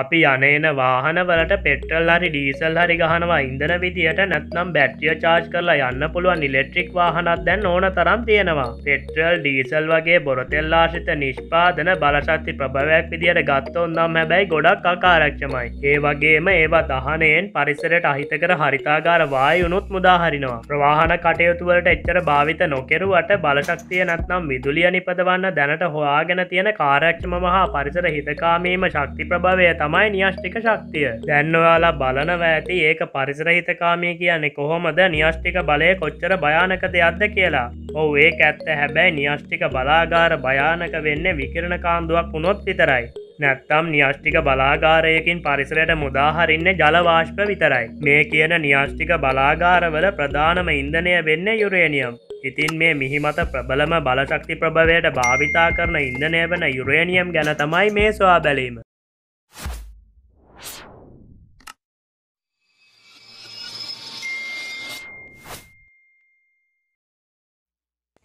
අපි අනේන වාහනවලට පෙට්‍රල් හරි ඩීසල් හරි ගහනවා ඉඳන විදිහට නැත්නම් බැට්‍රිය චාර්ජ් කරලා යන්න පුළුවන් ඉලෙට්‍රික් වාහනත් දැන් ඕන තරම් තියෙනවා පෙට්‍රල් ඩීසල් වගේ බොරතෙල්ලාශිත නිෂ්පාදන බලශක්ති ප්‍රභවයක් විදිහට ගත්තොන්නම් හැබැයි ගොඩක් අකාරක්ෂමයි ඒ වගේම ඒවා දහනයෙන් පරිසරට අහිතකර හරිතාගාර වායුනුත් මුදාහරිනවා ප්‍රවාහන කටයුතුවලට එච්චර භාවිත නොකෙරුවට බලශක්තිය නැත්නම් විදුලිය නිපදවන්න දැනට හොයාගෙන තියෙන කාරක්ෂම මහා පරිසර හිතකාමීම ශක්ති ප්‍රභවය තම තමයි නිියෂ්ටික ශක්තිය දැන්වයාලා බලනව ඇති ඒක පරිසරහිතකාමය කියන්නේ කොහොමද නිියෂ්ටික බලය කොච්චර භයානක දෙයක්ද කියලා ඔව ඒක ඇත්ත හැබැයි නිියෂ්ටික බලාගාර භයානක වෙන්න විකරණ කාන්දුවක් වුණොත් විතරයි නැත්තම් නිියෂ්ටික බලාගාරයකින් පරිසරයට මුදාහරින්න ජලවාශ්ප විතරයි මේ කියන නිියෂ්ටික බලාගාරවල ප්‍රධානම ඉන්දනය වෙන්න යුරේනියම් ඉතින් මේ මිහිමත ප්‍රබලම බලශක්ති ප්‍රභවයට භාවිතා කරන ඉන්දනය වන යුරේනියම් ගැන තමයි මේ ස්වා බැලීම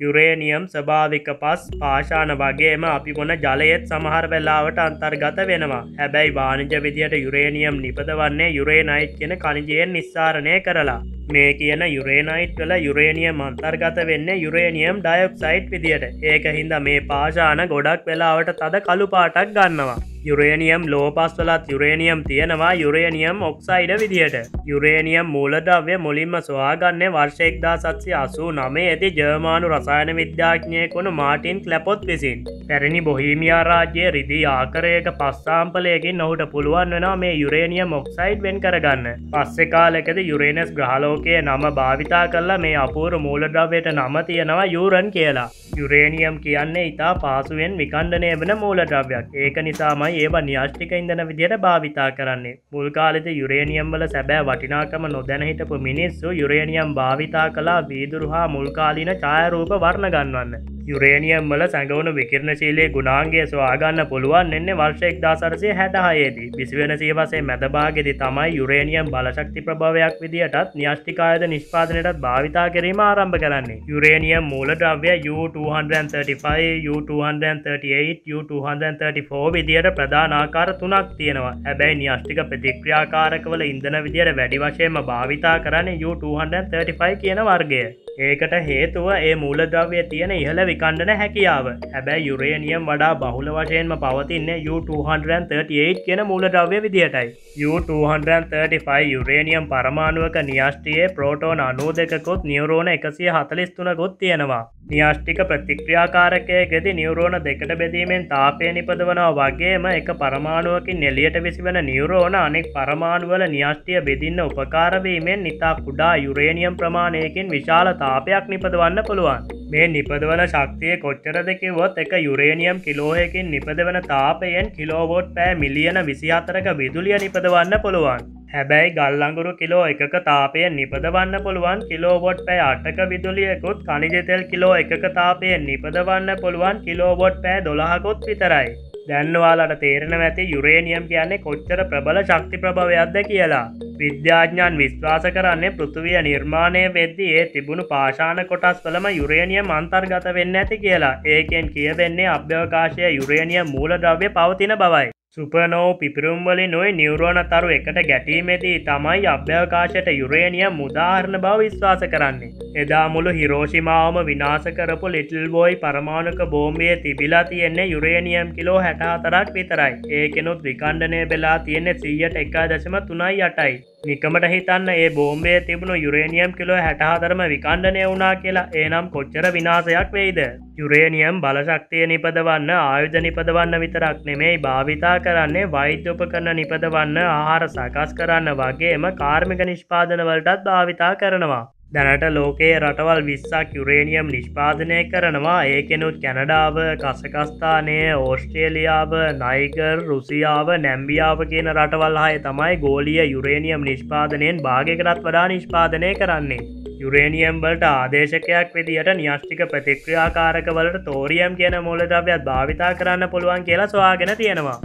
යුරේනියම් ස්භාවික පස් පාශාන වගේම අපි ගොන ජලයත් සමහර වෙල්ලාවට අන්තර්ගත වෙනවා හැබැයි වානජ විදියට යුරේනියම් නිපදවන්නේ යුරේනයිට් කියෙන කණජයෙන් නිස්සාරණය කරලා මේ කියන යුරේනයිට් වල යුරේනියම් අන්තර්ගත වෙන්න යුරේනියම් ඩයොක්සයිට් විදියට ඒක හින්ද මේ පාශාන ගොඩක් වෙලාවට තද කළුපාටක් ගන්නවා යුරේනියම් ලෝපස්වලත් යුරේනියම් තියෙනවා යුරේනියම් ඔක්සයිඩ විදිහට යුරේනියම් මූලදව්‍ය මුලින්ම ස්වාගන්න වර්ෂයෙක්දා සත්සි අසූ නමේ ඇති ජර්මානු රසායන විද්‍යාඥයකුණු මාටින් කලැපොත් විසින්. පැරණි බොහිමියා රාජ්‍යය රිදිී ආකරයක පස්සාම්පලයකින් නොහුට පුළුවන් වෙන මේ යුරේනියම් ඔක්සයිඩ් වෙන් කරගන්න. පස්සෙ කාලෙකද යුරේනස් ග්‍රහලෝකය නම භාවිතා කරලා මේ අපූර මූලද්‍රවයට නම තියෙනවා යුරන් කියලා. යුරේනියම් කියන්නේ ඉතා පාසුවෙන් විකණ්ඩනය වන මූලද්‍රව්‍යයක් ඒක නිසාම තමයි ඒවා න්‍යෂ්ටික ඉඳන විදියට භාවිතා කරන්නේ මුල්කාලෙද යුරේනියම්වල සැබෑ වටිනාකම නොදැනහිටපු මිනිස්සු යුරේනියම් භාවිතා කලා වීදුරු හා මුල්කාලීන ඡායරූප වර්ණගන්වන්න යුරේනියම් වල සැඟවුණු විකිරණශීලයේ ගුණාන්ගේ ස්වාගන්න පුළුවන් එන්නේ වර්ෂයෙක් දාසරසේ හැටහයේදී බිසිවෙන සියවසේ මැදභාගෙදි තමයි යුරේනියම් බලශක්ති ප්‍රභාවයක් විදිහටත් න්‍යෂ්ටිකායද නිෂ්පාදනයටත් භාවිතා කිරීම ආරම්භ කරන්නේ යුරේනියම් මූල ද්‍රව්‍ය U235 U238 U234 විදිහට ප්‍රධාන ආකාර තුනක් තියෙනවා හැබැයි න්‍යෂ්ටික ප්‍රතික්‍රියාකාරකවල ඉන්ධන විදිහට වැඩි වශයෙන්ම භාවිතා කරන්නේ U235 කියන වර්ගය ඒකට හේතුව ඒ මූලද්‍රව්‍ය තියෙන ඉහළ විකණ්ඩන හැකියාව හැබැයි යුරේනියම් වඩා බහුල වශයෙන්ම පවතින්නේ U238 කියෙන මූලද්‍රව්‍ය විදිහටයි U235 යුරේනියම් පරමාණුවක නිියෂ්ටියයේ ප්‍රෝටෝන අනූ දෙකකොත් නිියවරෝණ එකසිය හතලිස්තුනකොත් තියෙනවා න්‍යෂ්ටික ප්‍රතික්‍රියාකාරකයගෙදි නිවරෝණ දෙකට බෙදීමෙන් තාපය නිපදවනවා වගේම එක පරමාණුවකින් එලියට විසිවන නිවරෝණ අනෙක් පරමාණුවල න්‍යෂ්ටිය බෙදින්න උපකාරවීමෙන් නිතා කුඩා යුරේනියම් ප්‍රමාණයකින් විශාල තාපයක් නිපදවන්න පුළුවන්. මේ නිපදවන ශක්තිය කොච්චර දෙකිවොත් එක යුරේනියම් කිලෝහයකින් නිපදවන තාපයෙන් කිලෝවෝට් පෑ මිලියන විසි අතරක විදුලිය නිපදවන්න පුළුවන්. හැබැයි ගල්ලඟුරු කිලෝ එකක තාපය නිපදවන්න පුළුවන් කිලෝවොට් පෑ අටක විදුලියකුත් කනිජතෙල් කිලෝ එකක තාපය නිපදවන්න පුළුවන් කිලෝවොට් පෑ දොළහකොත් විතරයි. දැන්වාලට තේරණ ඇති යුරේනියම් කියන්නේ කොච්චර ප්‍රබල ශක්ති ප්‍රභවයක්ද කියලා. විද්‍යාඥාන් විශ්වාස කරන්නේ පෘතුවිය නිර්මාණය වෙද්දී ඒ තිබුණු පාශාන කොටස් වලම යුරේනියම් අන්තර්ගත වෙන්න ඇති කියලා ඒකෙන් කියවෙන්නේ අභ්‍යවකාශය යුරේනිය මූලද්‍රව්‍ය පවතින බවයි. සුපනෝ පිපිරුම්වලින් නොයි නිවරෝණ තරු එකට ගැටීමේදී තමයි අභ්‍යවකාශයට යුරේනිය මුදාහරණ බව විශ්වාස කරන්නේ. එදා මුළු හිරෝෂිමාවම විනාශ කරපු ලිටල් බෝයි පරමාණක බෝම්බිය තිබිලා තියෙන්නේ යුරේනියම් කිලෝ හැටහතරක් විතරයි ඒකෙනුත් විකණ්ඩනය වෙලා තියෙන්නේ සීයට එකා දශම තුනයි යටයි නිකමට හිතන්න ඒ බෝම්බේ තිබුණු යුරේනියම් කිලෝ හැටහතරම විකණ්ඩනය වුණා කියලා ඒනම් කොච්චර විනාසයක් වෙයිද. යුරේනියම් බලශක්තිය නිපදවන්න ආයුධ නිපදවන්න විතරක් නෙමෙයි භාවිතා කරන්නේ වෛද්‍යප කරන නිපදවන්න ආහාර සකස් කරන්න වගේම කාර්මික නිෂ්පාදනවලටත් භාවිතා කරනවා. දැනට ලෝකයේ රටවල් විස්සක් යුරේනියම් නිෂ්පාදනය කරනවා ඒකෙනුත් කැනඩාව කසකස්ථානය ඕස්ට්‍රේලියාව නයිකර් රුසියාව නැම්බියාව කියන රටවල් හය තමයි ගෝලිය යුරේනියම් නිෂ්පාදනයෙන් භාගකරත් වඩා නිෂ්පාදනය කරන්නේ. යුරේනියම් වලට ආදේශකයක් විදිහට න්‍යෂ්ටික ප්‍රතික්‍රියාකාරකවලට තෝරියම් කියන මූලදව්‍යත් භාවිතා කරන්න පුළුවන් කියලා ස්වාගෙන තියෙනවා.